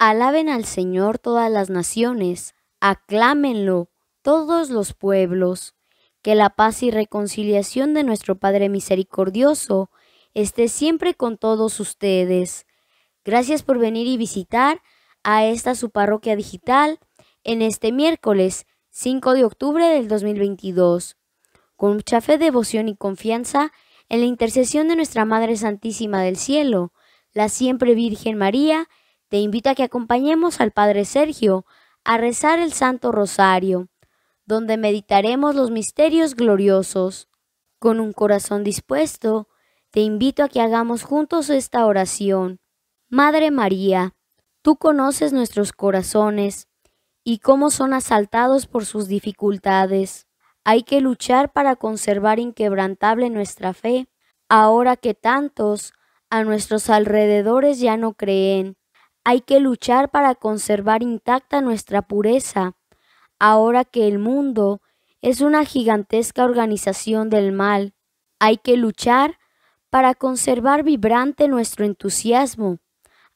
Alaben al Señor todas las naciones, aclámenlo todos los pueblos. Que la paz y reconciliación de nuestro Padre misericordioso esté siempre con todos ustedes. Gracias por venir y visitar a esta su parroquia digital en este miércoles 5 de octubre del 2022. Con mucha fe, devoción y confianza en la intercesión de nuestra Madre Santísima del Cielo, la siempre Virgen María, te invito a que acompañemos al Padre Sergio a rezar el Santo Rosario, donde meditaremos los misterios gloriosos. Con un corazón dispuesto, te invito a que hagamos juntos esta oración. Madre María, tú conoces nuestros corazones y cómo son asaltados por sus dificultades. Hay que luchar para conservar inquebrantable nuestra fe, ahora que tantos a nuestros alrededores ya no creen hay que luchar para conservar intacta nuestra pureza, ahora que el mundo es una gigantesca organización del mal. Hay que luchar para conservar vibrante nuestro entusiasmo,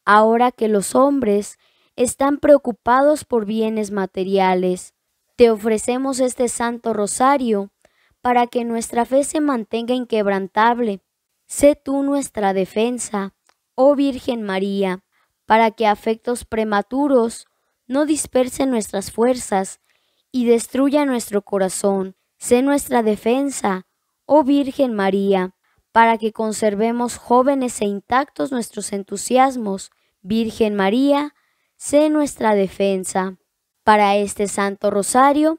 ahora que los hombres están preocupados por bienes materiales. Te ofrecemos este Santo Rosario para que nuestra fe se mantenga inquebrantable. Sé tú nuestra defensa, oh Virgen María para que afectos prematuros no dispersen nuestras fuerzas y destruya nuestro corazón. Sé nuestra defensa, oh Virgen María, para que conservemos jóvenes e intactos nuestros entusiasmos. Virgen María, sé nuestra defensa. Para este Santo Rosario,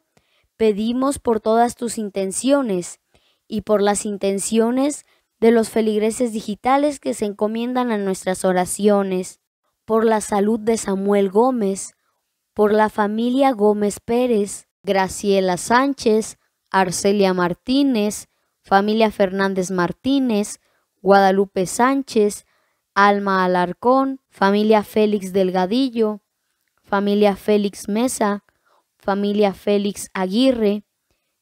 pedimos por todas tus intenciones y por las intenciones de los feligreses digitales que se encomiendan a nuestras oraciones por la salud de Samuel Gómez, por la familia Gómez Pérez, Graciela Sánchez, Arcelia Martínez, familia Fernández Martínez, Guadalupe Sánchez, Alma Alarcón, familia Félix Delgadillo, familia Félix Mesa, familia Félix Aguirre,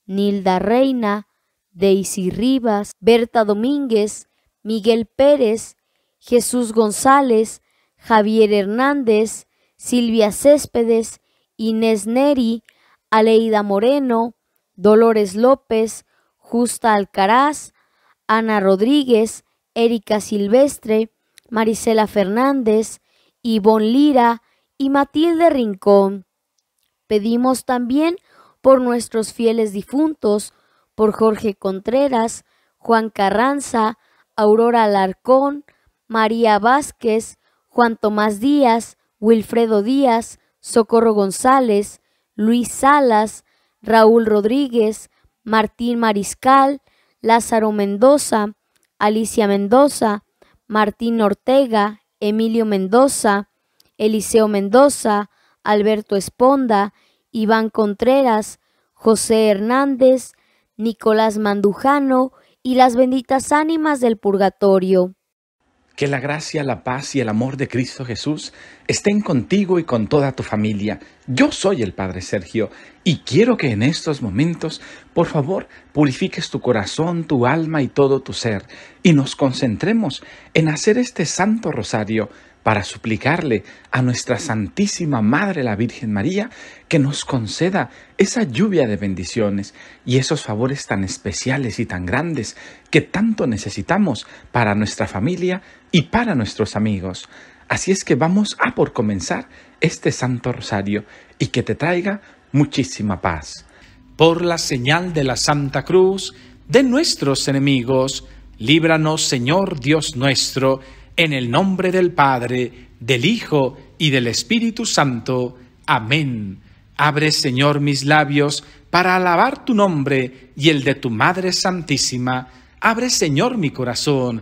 Nilda Reina, Daisy Rivas, Berta Domínguez, Miguel Pérez, Jesús González, Javier Hernández, Silvia Céspedes, Inés Neri, Aleida Moreno, Dolores López, Justa Alcaraz, Ana Rodríguez, Erika Silvestre, Marisela Fernández, Ivonne Lira y Matilde Rincón. Pedimos también por nuestros fieles difuntos, por Jorge Contreras, Juan Carranza, Aurora Alarcón, María Vázquez, Juan Tomás Díaz, Wilfredo Díaz, Socorro González, Luis Salas, Raúl Rodríguez, Martín Mariscal, Lázaro Mendoza, Alicia Mendoza, Martín Ortega, Emilio Mendoza, Eliseo Mendoza, Alberto Esponda, Iván Contreras, José Hernández, Nicolás Mandujano y las benditas ánimas del purgatorio. Que la gracia, la paz y el amor de Cristo Jesús estén contigo y con toda tu familia. Yo soy el Padre Sergio y quiero que en estos momentos, por favor, purifiques tu corazón, tu alma y todo tu ser y nos concentremos en hacer este santo rosario para suplicarle a nuestra Santísima Madre la Virgen María que nos conceda esa lluvia de bendiciones y esos favores tan especiales y tan grandes que tanto necesitamos para nuestra familia, y para nuestros amigos. Así es que vamos a por comenzar este Santo Rosario y que te traiga muchísima paz. Por la señal de la Santa Cruz, de nuestros enemigos, líbranos Señor Dios nuestro, en el nombre del Padre, del Hijo y del Espíritu Santo. Amén. Abre Señor mis labios para alabar tu nombre y el de tu Madre Santísima. Abre Señor mi corazón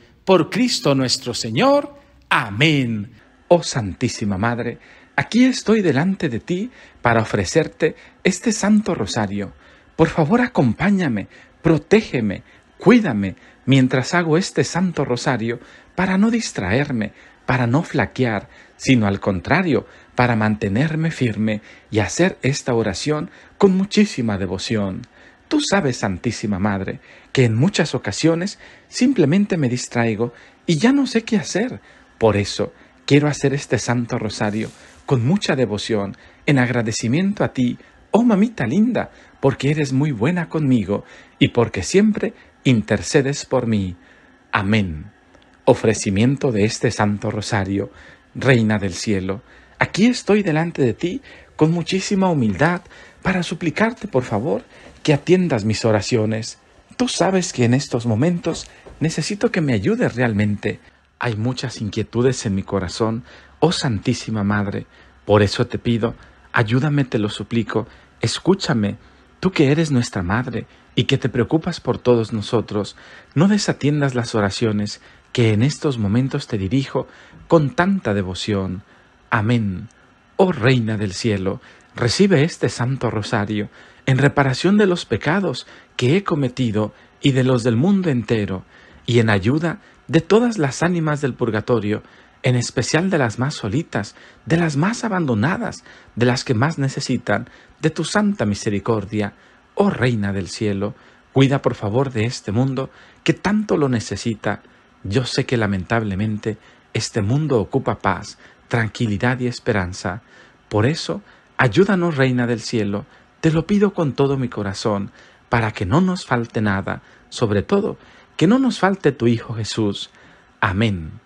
por Cristo nuestro Señor. Amén. Oh Santísima Madre, aquí estoy delante de ti para ofrecerte este Santo Rosario. Por favor, acompáñame, protégeme, cuídame mientras hago este Santo Rosario para no distraerme, para no flaquear, sino al contrario, para mantenerme firme y hacer esta oración con muchísima devoción. Tú sabes, Santísima Madre, que en muchas ocasiones simplemente me distraigo y ya no sé qué hacer. Por eso quiero hacer este Santo Rosario con mucha devoción, en agradecimiento a ti, oh mamita linda, porque eres muy buena conmigo y porque siempre intercedes por mí. Amén. Ofrecimiento de este Santo Rosario, Reina del Cielo. Aquí estoy delante de ti con muchísima humildad para suplicarte, por favor, que atiendas mis oraciones. Tú sabes que en estos momentos necesito que me ayudes realmente. Hay muchas inquietudes en mi corazón, oh Santísima Madre. Por eso te pido, ayúdame, te lo suplico, escúchame, tú que eres nuestra Madre y que te preocupas por todos nosotros, no desatiendas las oraciones que en estos momentos te dirijo con tanta devoción. Amén. Oh Reina del Cielo, recibe este Santo Rosario en reparación de los pecados que he cometido y de los del mundo entero, y en ayuda de todas las ánimas del purgatorio, en especial de las más solitas, de las más abandonadas, de las que más necesitan, de tu santa misericordia, oh Reina del Cielo, cuida por favor de este mundo que tanto lo necesita. Yo sé que lamentablemente este mundo ocupa paz, tranquilidad y esperanza. Por eso, ayúdanos, Reina del Cielo, te lo pido con todo mi corazón, para que no nos falte nada, sobre todo, que no nos falte tu Hijo Jesús. Amén.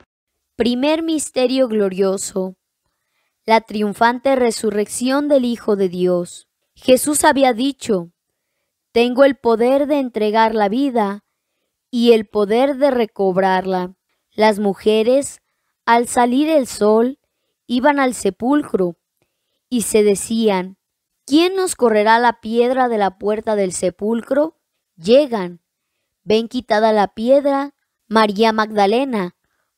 Primer Misterio Glorioso. La triunfante resurrección del Hijo de Dios. Jesús había dicho, Tengo el poder de entregar la vida y el poder de recobrarla. Las mujeres, al salir el sol, iban al sepulcro y se decían, ¿Quién nos correrá la piedra de la puerta del sepulcro? Llegan. Ven quitada la piedra, María Magdalena.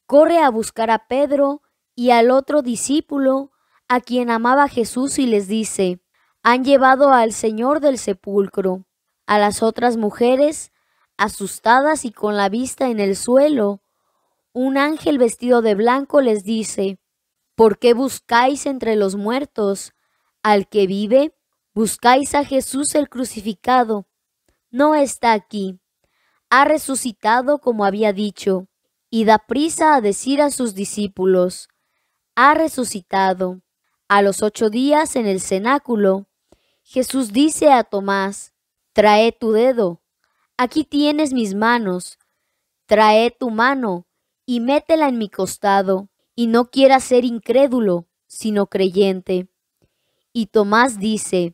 Corre a buscar a Pedro y al otro discípulo, a quien amaba Jesús, y les dice, han llevado al Señor del sepulcro. A las otras mujeres, asustadas y con la vista en el suelo, un ángel vestido de blanco les dice, ¿Por qué buscáis entre los muertos al que vive? Buscáis a Jesús el crucificado. No está aquí. Ha resucitado como había dicho. Y da prisa a decir a sus discípulos, ha resucitado. A los ocho días en el cenáculo, Jesús dice a Tomás, trae tu dedo, aquí tienes mis manos, trae tu mano y métela en mi costado, y no quieras ser incrédulo, sino creyente. Y Tomás dice,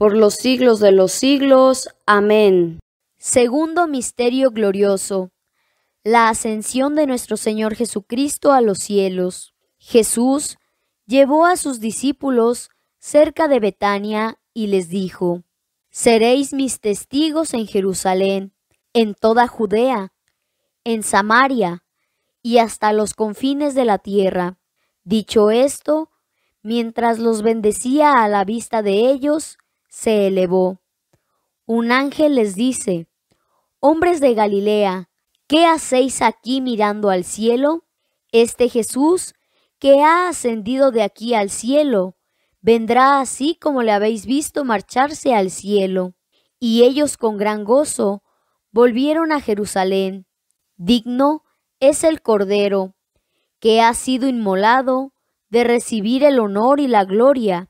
por los siglos de los siglos. Amén. Segundo Misterio Glorioso. La ascensión de nuestro Señor Jesucristo a los cielos. Jesús llevó a sus discípulos cerca de Betania y les dijo, Seréis mis testigos en Jerusalén, en toda Judea, en Samaria y hasta los confines de la tierra. Dicho esto, mientras los bendecía a la vista de ellos, se elevó. Un ángel les dice, Hombres de Galilea, ¿qué hacéis aquí mirando al cielo? Este Jesús, que ha ascendido de aquí al cielo, vendrá así como le habéis visto marcharse al cielo. Y ellos con gran gozo volvieron a Jerusalén. Digno es el Cordero, que ha sido inmolado, de recibir el honor y la gloria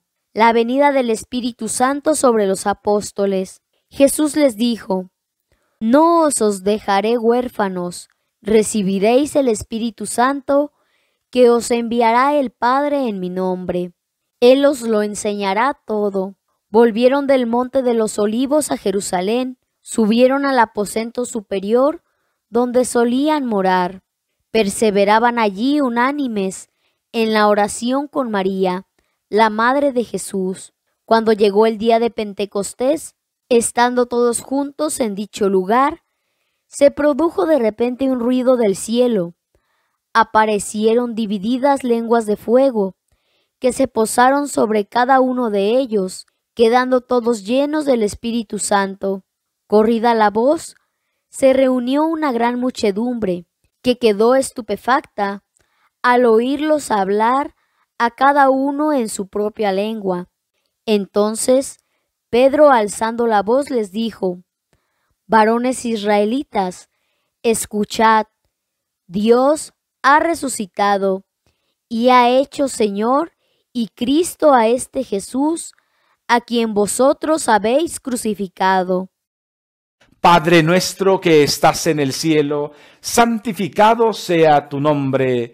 la venida del Espíritu Santo sobre los apóstoles. Jesús les dijo, No os, os dejaré huérfanos, recibiréis el Espíritu Santo, que os enviará el Padre en mi nombre. Él os lo enseñará todo. Volvieron del monte de los olivos a Jerusalén, subieron al aposento superior, donde solían morar. Perseveraban allí unánimes en la oración con María la madre de Jesús, cuando llegó el día de Pentecostés, estando todos juntos en dicho lugar, se produjo de repente un ruido del cielo. Aparecieron divididas lenguas de fuego, que se posaron sobre cada uno de ellos, quedando todos llenos del Espíritu Santo. Corrida la voz, se reunió una gran muchedumbre, que quedó estupefacta al oírlos hablar a cada uno en su propia lengua. Entonces Pedro, alzando la voz, les dijo, Varones israelitas, escuchad, Dios ha resucitado y ha hecho Señor y Cristo a este Jesús, a quien vosotros habéis crucificado. Padre nuestro que estás en el cielo, santificado sea tu nombre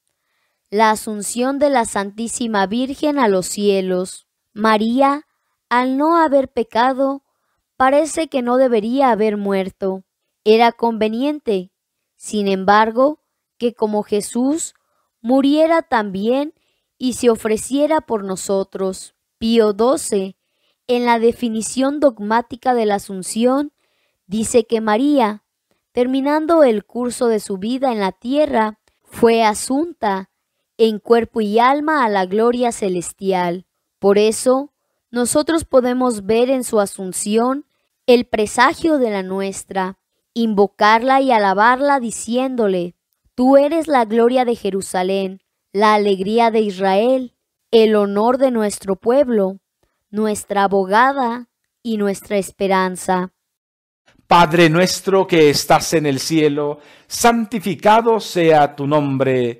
la asunción de la Santísima Virgen a los cielos. María, al no haber pecado, parece que no debería haber muerto. Era conveniente, sin embargo, que como Jesús muriera también y se ofreciera por nosotros. Pío XII, en la definición dogmática de la Asunción, dice que María, terminando el curso de su vida en la tierra, fue asunta en cuerpo y alma a la gloria celestial. Por eso, nosotros podemos ver en su asunción el presagio de la nuestra, invocarla y alabarla diciéndole, Tú eres la gloria de Jerusalén, la alegría de Israel, el honor de nuestro pueblo, nuestra abogada y nuestra esperanza. Padre nuestro que estás en el cielo, santificado sea tu nombre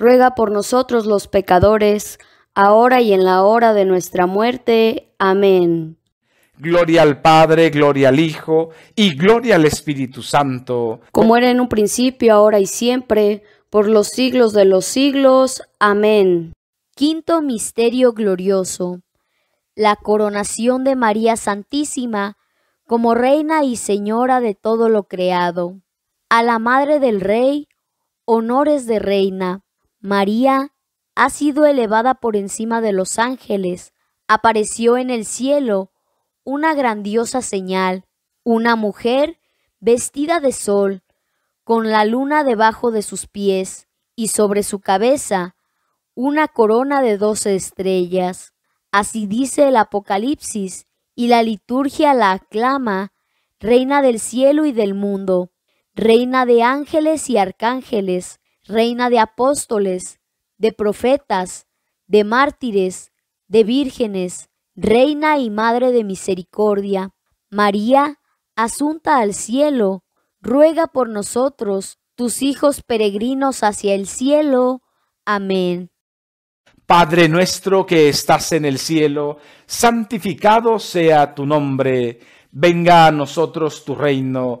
ruega por nosotros los pecadores, ahora y en la hora de nuestra muerte. Amén. Gloria al Padre, gloria al Hijo y gloria al Espíritu Santo. Como era en un principio, ahora y siempre, por los siglos de los siglos. Amén. Quinto Misterio Glorioso. La coronación de María Santísima como Reina y Señora de todo lo creado. A la Madre del Rey, honores de Reina María ha sido elevada por encima de los ángeles, apareció en el cielo una grandiosa señal, una mujer vestida de sol, con la luna debajo de sus pies y sobre su cabeza una corona de doce estrellas. Así dice el Apocalipsis, y la liturgia la aclama, Reina del cielo y del mundo, Reina de ángeles y arcángeles, reina de apóstoles, de profetas, de mártires, de vírgenes, reina y madre de misericordia. María, asunta al cielo, ruega por nosotros, tus hijos peregrinos hacia el cielo. Amén. Padre nuestro que estás en el cielo, santificado sea tu nombre, venga a nosotros tu reino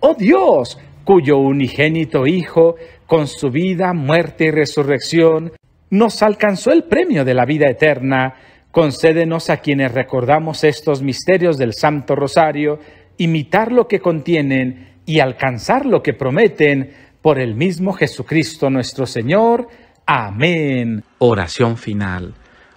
oh Dios, cuyo unigénito Hijo, con su vida, muerte y resurrección, nos alcanzó el premio de la vida eterna, concédenos a quienes recordamos estos misterios del Santo Rosario, imitar lo que contienen y alcanzar lo que prometen por el mismo Jesucristo nuestro Señor. Amén. Oración final.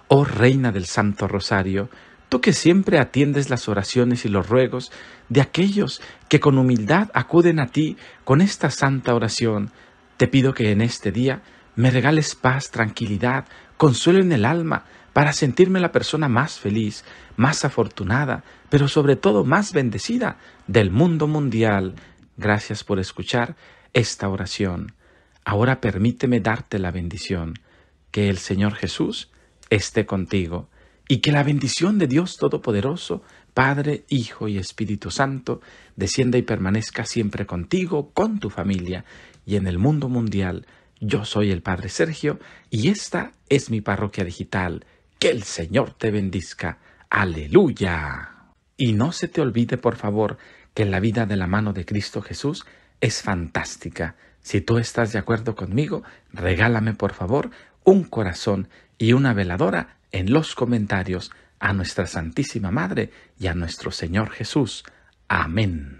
Oh Reina del Santo Rosario, tú que siempre atiendes las oraciones y los ruegos de aquellos que con humildad acuden a ti con esta santa oración. Te pido que en este día me regales paz, tranquilidad, consuelo en el alma, para sentirme la persona más feliz, más afortunada, pero sobre todo más bendecida del mundo mundial. Gracias por escuchar esta oración. Ahora permíteme darte la bendición. Que el Señor Jesús esté contigo y que la bendición de Dios Todopoderoso, Padre, Hijo y Espíritu Santo, descienda y permanezca siempre contigo, con tu familia y en el mundo mundial. Yo soy el Padre Sergio y esta es mi parroquia digital. Que el Señor te bendizca. Aleluya. Y no se te olvide, por favor, que la vida de la mano de Cristo Jesús es fantástica. Si tú estás de acuerdo conmigo, regálame, por favor, un corazón y una veladora en los comentarios a nuestra Santísima Madre y a nuestro Señor Jesús. Amén.